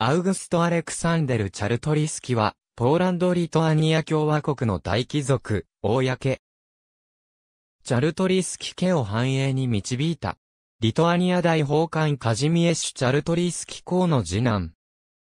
アウグスト・アレクサンデル・チャルトリスキは、ポーランド・リトアニア共和国の大貴族、公。チャルトリスキ家を繁栄に導いた。リトアニア大法官カジミエシュ・チャルトリスキ公の次男。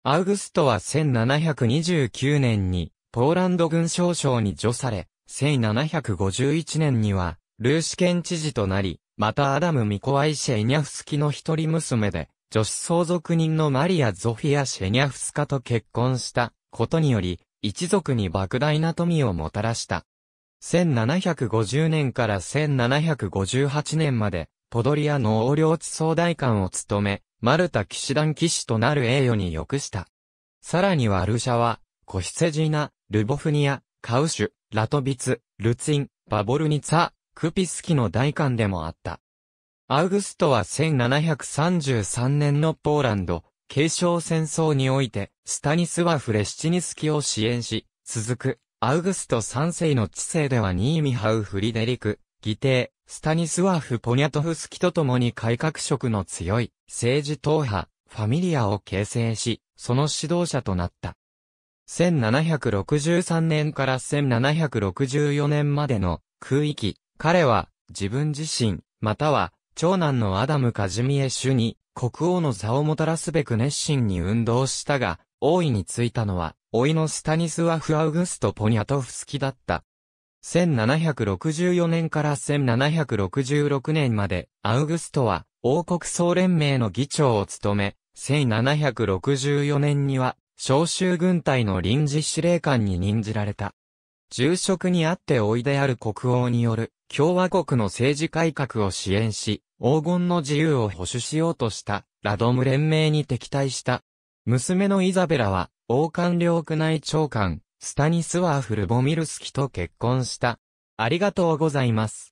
アウグストは1729年に、ポーランド軍少将に除され、1751年には、ルーシ県知事となり、またアダム・ミコワイシェ・イニャフスキの一人娘で、女子相続人のマリア・ゾフィア・シェニャフスカと結婚したことにより、一族に莫大な富をもたらした。1750年から1758年まで、ポドリアの王領地総代官を務め、マルタ騎士団騎士となる栄誉に良くした。さらにはルシャは、コシセジナ、ルボフニア、カウシュ、ラトビツ、ルツイン、バボルニツァ、クピスキの代官でもあった。アウグストは1733年のポーランド、継承戦争において、スタニスワフ・レシチニスキを支援し、続く、アウグスト3世の知性ではニーミハウ・フリデリク、議定、スタニスワフ・ポニャトフスキと共に改革色の強い、政治党派、ファミリアを形成し、その指導者となった。1763年から1764年までの空域、彼は自分自身、または長男のアダム・カジミエ主に、国王の座をもたらすべく熱心に運動したが、王位についたのは、老いのスタニスワフ・アウグスト・ポニャトフスキだった。1764年から1766年まで、アウグストは、王国総連盟の議長を務め、1764年には、召集軍隊の臨時司令官に任じられた。重職にあっておいである国王による共和国の政治改革を支援し、黄金の自由を保守しようとしたラドム連盟に敵対した。娘のイザベラは、王官領区内長官、スタニスワーフ・ルボミルスキと結婚した。ありがとうございます。